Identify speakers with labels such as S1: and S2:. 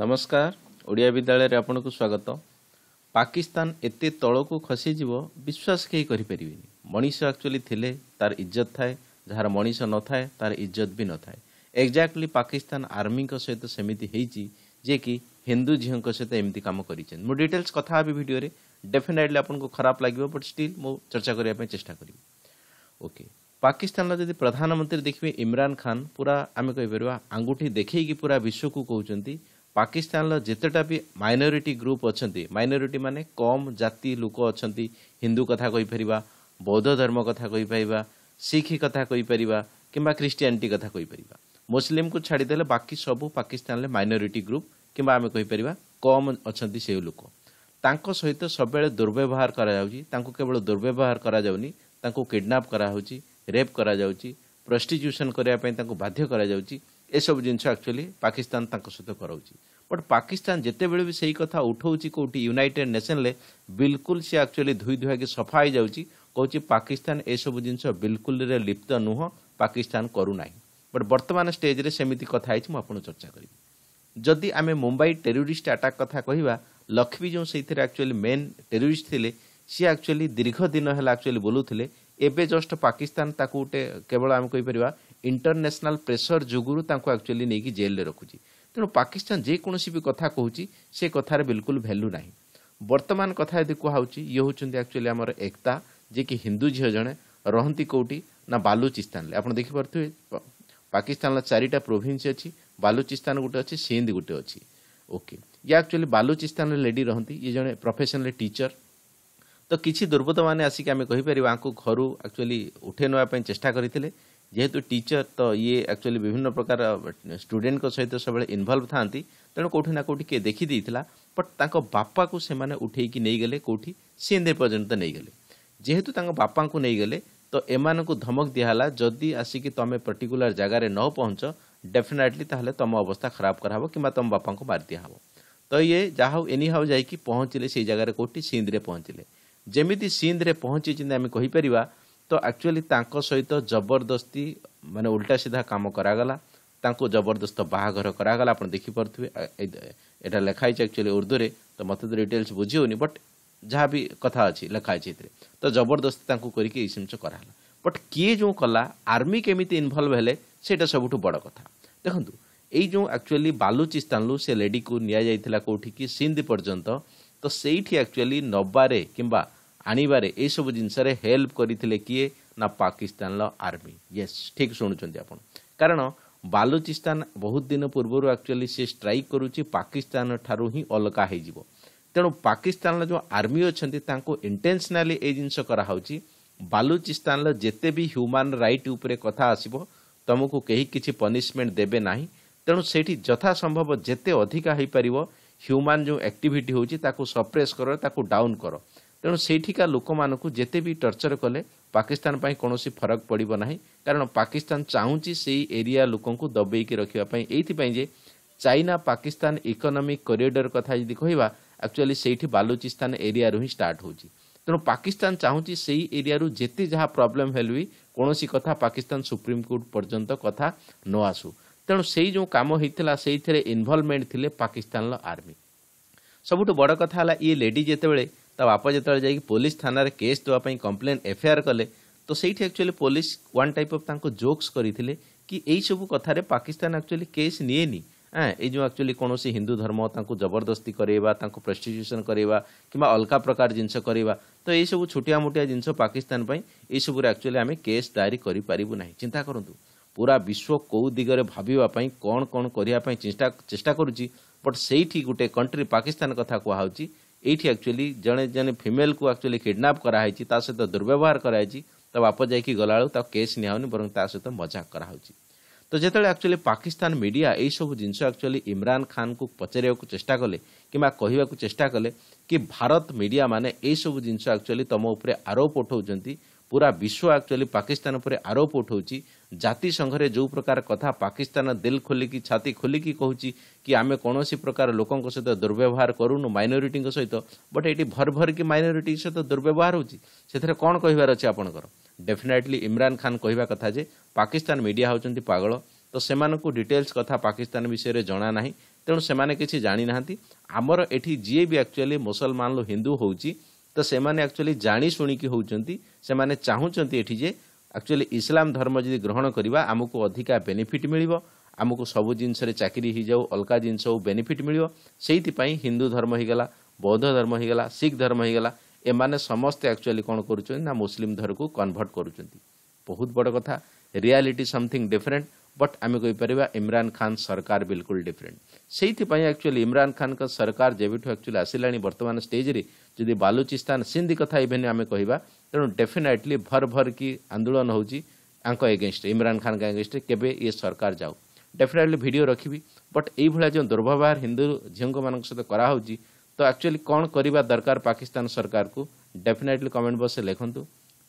S1: ନମସ୍କାର ଓଡ଼ିଆ ବିଦ୍ୟାଳୟରେ ଆପଣଙ୍କୁ ସ୍ୱାଗତ ପାକିସ୍ତାନ ଏତେ ତଳକୁ ଖସିଯିବ ବିଶ୍ୱାସ କେହି କରିପାରିବେନି ମଣିଷ ଆକ୍ଚୁଆଲି ଥିଲେ ତାର ଇଜ୍ଜତ ଥାଏ ଯାହାର ମଣିଷ ନଥାଏ ତାର ଇଜ୍ଜତ ବି ନଥାଏ ଏକ୍ଜାକ୍ଟଲି ପାକିସ୍ତାନ ଆର୍ମିଙ୍କ ସହିତ ସେମିତି ହେଇଛି ଯେ କି ହିନ୍ଦୁ ଝିଅଙ୍କ ସହିତ ଏମିତି କାମ କରିଛନ୍ତି ମୁଁ ଡିଟେଲ୍ସ କଥା ହେବି ଭିଡ଼ିଓରେ ଡେଫିନେଟ୍ଲି ଆପଣଙ୍କୁ ଖରାପ ଲାଗିବ ବଟ୍ ଷ୍ଟିଲ୍ ମୁଁ ଚର୍ଚ୍ଚା କରିବା ପାଇଁ ଚେଷ୍ଟା କରିବି ଓକେ ପାକିସ୍ତାନର ଯଦି ପ୍ରଧାନମନ୍ତ୍ରୀ ଦେଖିବେ ଇମ୍ରାନ୍ ଖାନ୍ ପୁରା ଆମେ କହିପାରିବା ଆଙ୍ଗୁଠି ଦେଖେଇକି ପୁରା ବିଶ୍ୱକୁ କହୁଛନ୍ତି ପାକିସ୍ତାନର ଯେତେଟା ବି ମାଇନୋରିଟି ଗ୍ରୁପ୍ ଅଛନ୍ତି ମାଇନୋରିଟି ମାନେ କମ୍ ଜାତି ଲୋକ ଅଛନ୍ତି ହିନ୍ଦୁ କଥା କହିପାରିବା ବୌଦ୍ଧ ଧର୍ମ କଥା କହିପାରିବା ଶିଖ କଥା କହିପାରିବା କିମ୍ବା ଖ୍ରୀଷ୍ଟିଆନିଟି କଥା କହିପାରିବା ମୁସଲିମ୍କୁ ଛାଡ଼ିଦେଲେ ବାକି ସବୁ ପାକିସ୍ତାନରେ ମାଇନୋରିଟି ଗ୍ରୁପ୍ କିମ୍ବା ଆମେ କହିପାରିବା କମ୍ ଅଛନ୍ତି ସେ ଲୋକ ତାଙ୍କ ସହିତ ସବୁବେଳେ ଦୁର୍ବ୍ୟବହାର କରାଯାଉଛି ତାଙ୍କୁ କେବଳ ଦୁର୍ବ୍ୟବହାର କରାଯାଉନି ତାଙ୍କୁ କିଡ଼ନାପ୍ କରାହେଉଛି ରେପ୍ କରାଯାଉଛି ପ୍ରଷ୍ଟିଚ୍ୟୁସନ୍ କରିବା ପାଇଁ ତାଙ୍କୁ ବାଧ୍ୟ କରାଯାଉଛି ଏସବୁ ଜିନିଷ ଆକ୍ଚୁଆଲି ପାକିସ୍ତାନ ତାଙ୍କ ସହିତ କରାଉଛି ବଟ୍ ପାକିସ୍ତାନ ଯେତେବେଳେ ବି ସେଇ କଥା ଉଠାଉଛି କେଉଁଠି ୟୁନାଇଟେଡ୍ ନେସନ୍ରେ ବିଲକୁଲ ସେ ଆକ୍ଚୁଆଲି ଧୋଇ ଧୁଆକି ସଫା ହେଇଯାଉଛି କହୁଛି ପାକିସ୍ତାନ ଏସବୁ ଜିନିଷ ବିଲକୁଲରେ ଲିପ୍ତ ନୁହଁ ପାକିସ୍ତାନ କରୁନାହିଁ ବଟ୍ ବର୍ତ୍ତମାନ ଷ୍ଟେଜ୍ରେ ସେମିତି କଥା ହେଇଛି ମୁଁ ଆପଣଙ୍କୁ ଚର୍ଚ୍ଚା କରିବି ଯଦି ଆମେ ମୁମ୍ବାଇ ଟେରୋରିଷ୍ଟ ଆଟାକ୍ କଥା କହିବା ଲକ୍ଷ୍ମୀ ଯେଉଁ ସେଇଥିରେ ଆକ୍ଚୁଆଲି ମେନ୍ ଟେରୋରିଷ୍ଟ ଥିଲେ ସିଏ ଆକ୍ଚୁଆଲି ଦୀର୍ଘ ଦିନ ହେଲା ଆକ୍ଚୁଆଲି ବୋଲୁଥିଲେ ଏବେ ଜଷ୍ଟ ପାକିସ୍ତାନ ତାକୁ ଗୋଟେ କେବଳ ଆମେ କହିପାରିବା ଇଣ୍ଟରନ୍ୟାସନାଲ୍ ପ୍ରେସର ଯୋଗୁରୁ ତାଙ୍କୁ ଆକ୍ଚୁଆଲି ନେଇକି ଜେଲ୍ରେ ରଖୁଛି ତେଣୁ ପାକିସ୍ତାନ ଯେକୌଣସି ବି କଥା କହୁଛି ସେ କଥାରେ ବିଲକୁଲ ଭ୍ୟାଲ୍ୟୁ ନାହିଁ ବର୍ତ୍ତମାନ କଥା ଯଦି କୁହାହେଉଛି ଇଏ ହେଉଛନ୍ତି ଆକ୍ଚୁଆଲି ଆମର ଏକତା ଯିଏକି ହିନ୍ଦୁ ଝିଅ ଜଣେ ରହନ୍ତି କେଉଁଠି ନା ବାଲୁଚିସ୍ତାନରେ ଆପଣ ଦେଖିପାରୁଥିବେ ପାକିସ୍ତାନର ଚାରିଟା ପ୍ରୋଭିନ୍ସ ଅଛି ବାଲୁଚିସ୍ତାନ ଗୋଟେ ଅଛି ସିନ୍ଧ ଗୋଟେ ଅଛି ଓକେ ଇଏ ଆକ୍ଚୁଆଲି ବାଲୁଚିସ୍ତାନରେ ଲେଡ଼ି ରହନ୍ତି ଇଏ ଜଣେ ପ୍ରଫେସନାଲ୍ ଟିଚର ତ କିଛି ଦୁର୍ବୃତ୍ତମାନେ ଆସିକି ଆମେ କହିପାରିବା ଆଙ୍କୁ ଘରୁ ଆକ୍ଚୁଆଲି ଉଠାଇ ନେବା ପାଇଁ ଚେଷ୍ଟା କରିଥିଲେ जेहेतु टीचर तो ये एक्चुअली विभिन्न प्रकार स्टूडेंट सहित सब इनभल्व था तेणु कौटी ना कौटी किए देखी बट तक बापा को से उठी नहींगले कौटी सी एंधे पर्यटन नहींगले जेहेतु बापा को नहींगले तो एम को धमक दिहला जदि आसिक तुम्हें पर्टिकुलर जगार न पहुँच डेफिनेटली तालोले तुम अवस्था खराब कराव कि तुम बापा को मार दिहब तो ये जहाँ एनी हाउ जा पहुँचिले से जगह कौटी सींद्रे पहुँचिले जमी सींद्रे पहुँची आम कहीपरिया ଆକ୍ଚୁଆଲି ତାଙ୍କ ସହିତ ଜବରଦସ୍ତି ମାନେ ଓଲଟା ସିଧା କାମ କରାଗଲା ତାଙ୍କୁ ଜବରଦସ୍ତ ବାହାଘର କରାଗଲା ଆପଣ ଦେଖିପାରୁଥିବେ ଏଇଟା ଲେଖା ହେଇଛି ଆକ୍ଚୁଆଲି ଉର୍ଦ୍ଦୁରେ ତ ମୋତେ ତ ଡିଟେଲ୍ସ ବୁଝି ହେଉନି ବଟ୍ ଯାହା ବି କଥା ଅଛି ଲେଖା ହେଇଛି ଏଥିରେ ତ ଜବରଦସ୍ତି ତାଙ୍କୁ କରିକି ଏଇ ଜିନିଷ କରାହେଲା ବଟ୍ କିଏ ଯେଉଁ କଲା ଆର୍ମି କେମିତି ଇନଭଲ୍ଭ ହେଲେ ସେଇଟା ସବୁଠୁ ବଡ଼ କଥା ଦେଖନ୍ତୁ ଏଇ ଯେଉଁ ଆକ୍ଚୁଆଲି ବାଲୁଚିସ୍ତାନରୁ ସେ ଲେଡ଼ିକୁ ନିଆଯାଇଥିଲା କେଉଁଠିକି ସିନ୍ଧି ପର୍ଯ୍ୟନ୍ତ ତ ସେଇଠି ଆକ୍ଚୁଆଲି ନବାରେ କିମ୍ବା ଆଣିବାରେ ଏଇସବୁ ଜିନିଷରେ ହେଲ୍ପ କରିଥିଲେ କିଏ ନା ପାକିସ୍ତାନର ଆର୍ମି ୟେସ୍ ଠିକ୍ ଶୁଣୁଛନ୍ତି ଆପଣ କାରଣ ବାଲୁଚିସ୍ତାନ ବହୁତ ଦିନ ପୂର୍ବରୁ ଆକ୍ଚୁଆଲି ସେ ଷ୍ଟ୍ରାଇକ୍ କରୁଛି ପାକିସ୍ତାନ ଠାରୁ ହିଁ ଅଲଗା ହୋଇଯିବ ତେଣୁ ପାକିସ୍ତାନର ଯେଉଁ ଆର୍ମି ଅଛନ୍ତି ତାଙ୍କୁ ଇଣ୍ଟେନ୍ସନାଲି ଏଇ ଜିନିଷ କରାହେଉଛି ବାଲୁଚିସ୍ତାନର ଯେତେ ବି ହ୍ୟୁମାନ ରାଇଟ୍ ଉପରେ କଥା ଆସିବ ତୁମକୁ କେହି କିଛି ପନିସମେଣ୍ଟ ଦେବେ ନାହିଁ ତେଣୁ ସେଇଠି ଯଥାସମ୍ଭବ ଯେତେ ଅଧିକା ହୋଇପାରିବ ହ୍ୟୁମାନ ଯେଉଁ ଆକ୍ଟିଭିଟି ହେଉଛି ତାକୁ ସପ୍ରେସ୍ କର ତାକୁ ଡାଉନ୍ କର ତେଣୁ ସେଇଠିକା ଲୋକମାନଙ୍କୁ ଯେତେ ବି ଟର୍ଚର କଲେ ପାକିସ୍ତାନ ପାଇଁ କୌଣସି ଫରକ ପଡ଼ିବ ନାହିଁ କାରଣ ପାକିସ୍ତାନ ଚାହୁଁଛି ସେଇ ଏରିଆ ଲୋକଙ୍କୁ ଦବେଇକି ରଖିବା ପାଇଁ ଏଇଥିପାଇଁ ଯେ ଚାଇନା ପାକିସ୍ତାନ ଇକୋନୋମିକ କରିଡର କଥା ଯଦି କହିବା ଆକ୍ଚୁଆଲି ସେଇଠି ବାଲୁଚିସ୍ତାନ ଏରିଆରୁ ହିଁ ଷ୍ଟାର୍ଟ ହେଉଛି ତେଣୁ ପାକିସ୍ତାନ ଚାହୁଁଛି ସେଇ ଏରିଆରୁ ଯେତେ ଯାହା ପ୍ରୋବ୍ଲେମ୍ ହେଲେ ବି କୌଣସି କଥା ପାକିସ୍ତାନ ସୁପ୍ରିମକୋର୍ଟ ପର୍ଯ୍ୟନ୍ତ କଥା ନ ଆସୁ ତେଣୁ ସେଇ ଯେଉଁ କାମ ହେଇଥିଲା ସେଇଥିରେ ଇନଭଲ୍ଭମେଣ୍ଟ ଥିଲେ ପାକିସ୍ତାନର ଆର୍ମି ସବୁଠୁ ବଡ଼ କଥା ହେଲା ଇଏ ଲେଡ଼ି ଯେତେବେଳେ ତା ବାପା ଯେତେବେଳେ ଯାଇକି ପୋଲିସ ଥାନାରେ କେସ୍ ଦେବା ପାଇଁ କମ୍ପ୍ଲେନ୍ ଏଫଆଇଆର୍ କଲେ ତ ସେଇଠି actually police one type of ତାଙ୍କୁ ଜୋକ୍ସ କରିଥିଲେ କି ଏଇସବୁ କଥାରେ ପାକିସ୍ତାନ ଆକ୍ଚୁଆଲି କେସ୍ ନିଏନି ଏଇ ଯେଉଁ ଆକ୍ଚୁଆଲି କୌଣସି ହିନ୍ଦୁ ଧର୍ମ ତାଙ୍କୁ ଜବରଦସ୍ତି କରେଇବା ତାଙ୍କୁ ପ୍ରଷ୍ଟିଚ୍ୟୁସନ୍ କରେଇବା କିମ୍ବା ଅଲଗା ପ୍ରକାର ଜିନିଷ କରିବା ତ ଏଇସବୁ ଛୋଟିଆ ମୋଟିଆ ଜିନିଷ ପାକିସ୍ତାନ ପାଇଁ ଏଇସବୁରେ ଆକ୍ଚୁଆଲି ଆମେ କେସ୍ ଦାୟରି କରିପାରିବୁ ନାହିଁ ଚିନ୍ତା କରନ୍ତୁ ପୁରା ବିଶ୍ୱ କେଉଁ ଦିଗରେ ଭାବିବା ପାଇଁ କ'ଣ କ'ଣ କରିବା ପାଇଁ ଚେଷ୍ଟା ଚେଷ୍ଟା କରୁଛି ବଟ୍ ସେଇଠି ଗୋଟେ କଣ୍ଟ୍ରି ପାକିସ୍ତାନ କଥା କୁହାହେଉଛି ଏଇଠି ଆକ୍ଚୁଆଲି ଜଣେ ଜଣେ ଫିମେଲ୍କୁ ଆକ୍ଚୁଆଲି କିଡ଼ନାପ୍ କରାହେଇଛି ତା ସହିତ ଦୁର୍ବ୍ୟବହାର କରାହେଇଛି ତା ବାପ ଯାଇକି ଗଲାବେଳକୁ ତାକୁ କେସ୍ ନିଆହେଉନି ବରଂ ତା ସହିତ ମଜାକ କରାହେଉଛି ତ ଯେତେବେଳେ ଆକ୍ଚୁଆଲି ପାକିସ୍ତାନ ମିଡ଼ିଆ ଏହିସବୁ ଜିନିଷ ଆକ୍ଚୁଆଲି ଇମ୍ରାନ୍ ଖାନ୍କୁ ପଚାରିବାକୁ ଚେଷ୍ଟା କଲେ କିମ୍ବା କହିବାକୁ ଚେଷ୍ଟା କଲେ କି ଭାରତ ମିଡ଼ିଆମାନେ ଏହିସବୁ ଜିନିଷ ଆକ୍ଚୁଆଲି ତମ ଉପରେ ଆରୋପ ଉଠାଉଛନ୍ତି ପୁରା ବିଶ୍ୱ ଆକ୍ଚୁଆଲି ପାକିସ୍ତାନ ଉପରେ ଆରୋପ ଉଠାଉଛି ଜାତିସଂଘରେ ଯେଉଁ ପ୍ରକାର କଥା ପାକିସ୍ତାନ ଦିଲ ଖୋଲିକି ଛାତି ଖୋଲିକି କହୁଛି କି ଆମେ କୌଣସି ପ୍ରକାର ଲୋକଙ୍କ ସହିତ ଦୁର୍ବ୍ୟବହାର କରୁନୁ ମାଇନୋରିଟିଙ୍କ ସହିତ ବଟ୍ ଏଠି ଭର ଭରିକି ମାଇନୋରିଟି ସହିତ ଦୁର୍ବ୍ୟବହାର ହେଉଛି ସେଥିରେ କ'ଣ କହିବାର ଅଛି ଆପଣଙ୍କର ଡେଫିନେଟଲି ଇମ୍ରାନ୍ ଖାନ୍ କହିବା କଥା ଯେ ପାକିସ୍ତାନ ମିଡ଼ିଆ ହେଉଛନ୍ତି ପାଗଳ ତ ସେମାନଙ୍କୁ ଡିଟେଲ୍ସ କଥା ପାକିସ୍ତାନ ବିଷୟରେ ଜଣା ନାହିଁ ତେଣୁ ସେମାନେ କିଛି ଜାଣିନାହାନ୍ତି ଆମର ଏଠି ଯିଏ ବି ଆକ୍ଚୁଆଲି ମୁସଲମାନରୁ ହିନ୍ଦୁ ହେଉଛି ତ ସେମାନେ ଆକ୍ଚୁଆଲି ଜାଣି ଶୁଣିକି ହେଉଛନ୍ତି ସେମାନେ ଚାହୁଁଛନ୍ତି ଏଠି ଯେ ଆକ୍ଚୁଆଲି ଇସଲାମ ଧର୍ମ ଯଦି ଗ୍ରହଣ କରିବା ଆମକୁ ଅଧିକା ବେନିଫିଟ୍ ମିଳିବ ଆମକୁ ସବୁ ଜିନିଷରେ ଚାକିରି ହେଇଯାଉ ଅଲଗା ଜିନିଷ ହେଉ ବେନିଫିଟ୍ ମିଳିବ ସେଇଥିପାଇଁ ହିନ୍ଦୁ ଧର୍ମ ହେଇଗଲା ବୌଦ୍ଧ ଧର୍ମ ହେଇଗଲା ଶିଖ୍ ଧର୍ମ ହେଇଗଲା ଏମାନେ ସମସ୍ତେ ଆକ୍ଚୁଆଲି କ'ଣ କରୁଛନ୍ତି ନା ମୁସଲିମ ଧର୍ମକୁ କନଭର୍ଟ କରୁଛନ୍ତି ବହୁତ ବଡ଼ କଥା ରିଆଲିଟି ସମଥିଙ୍ଗ ଡିଫରେଣ୍ଟ बट आम कहीपर इमरान खान सरकार बिल्कुल डिफरेन्ट ସେଇଥିପାଇଁ ଆକ୍ଚୁଆଲି ଇମ୍ରାନ ଖାନଙ୍କ ସରକାର ଯେବେଠୁ ଆକ୍ଚୁଆଲି ଆସିଲାଣି ବର୍ତ୍ତମାନ ଷ୍ଟେଜ୍ରେ ଯଦି ବାଲୁଚିସ୍ତାନ ସିନ୍ଧି କଥା ଇଭେନ୍ ଆମେ କହିବା ତେଣୁ ଡେଫିନାଇଟଲି ଭର ଭରକି ଆନ୍ଦୋଳନ ହେଉଛି ଆଙ୍କ ଏଗେନଷ୍ଟ ଇମ୍ରାନ ଖାନଙ୍କ ଏଗେନଷ୍ଟରେ କେବେ ଇଏ ସରକାର ଯାଉ ଡେଫିନାଇଟଲି ଭିଡ଼ିଓ ରଖିବି ବଟ୍ ଏଇଭଳିଆ ଯେଉଁ ଦୁର୍ବ୍ୟବହାର ହିନ୍ଦୁ ଝିଅଙ୍କମାନଙ୍କ ସହିତ କରାହେଉଛି ତ ଆକ୍ଚୁଆଲି କ'ଣ କରିବା ଦରକାର ପାକିସ୍ତାନ ସରକାରକୁ ଡେଫିନାଇଟଲି କମେଣ୍ଟ ବକ୍ସରେ ଲେଖନ୍ତୁ